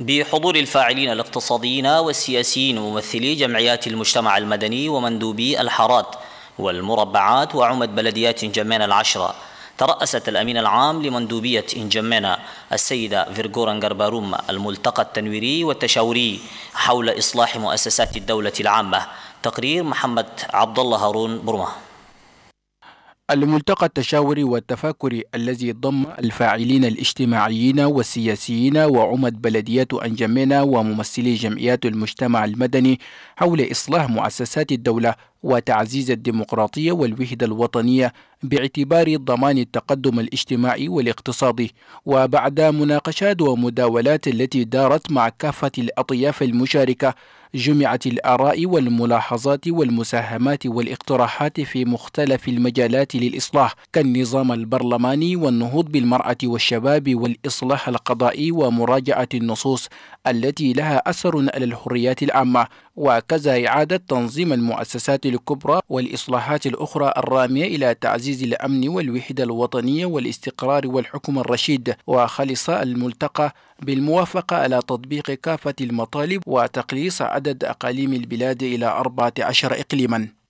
بحضور الفاعلين الاقتصاديين والسياسيين وممثلي جمعيات المجتمع المدني ومندوبي الحارات والمربعات وعمد بلديات جمينة العشرة ترأست الأمين العام لمندوبية إنجمنا السيدة فيرغوران غرباروم الملتقى التنويري والتشاوري حول إصلاح مؤسسات الدولة العامة تقرير محمد عبد الله هارون برمه الملتقى التشاوري والتفاكري الذي ضم الفاعلين الاجتماعيين والسياسيين وعمد بلديات أنجمنا وممثلي جمعيات المجتمع المدني حول إصلاح مؤسسات الدولة وتعزيز الديمقراطية والوحدة الوطنية باعتبار ضمان التقدم الاجتماعي والاقتصادي وبعد مناقشات ومداولات التي دارت مع كافة الأطياف المشاركة جمعت الآراء والملاحظات والمساهمات والاقتراحات في مختلف المجالات للإصلاح كالنظام البرلماني والنهوض بالمرأة والشباب والإصلاح القضائي ومراجعة النصوص التي لها أثر على الحريات العامة وكذا إعادة تنظيم المؤسسات الكبرى والإصلاحات الأخرى الرامية إلى تعزيز الأمن والوحدة الوطنية والاستقرار والحكم الرشيد وخلص الملتقى بالموافقة على تطبيق كافة المطالب وتقليص عدد أقاليم البلاد إلى 14 إقليماً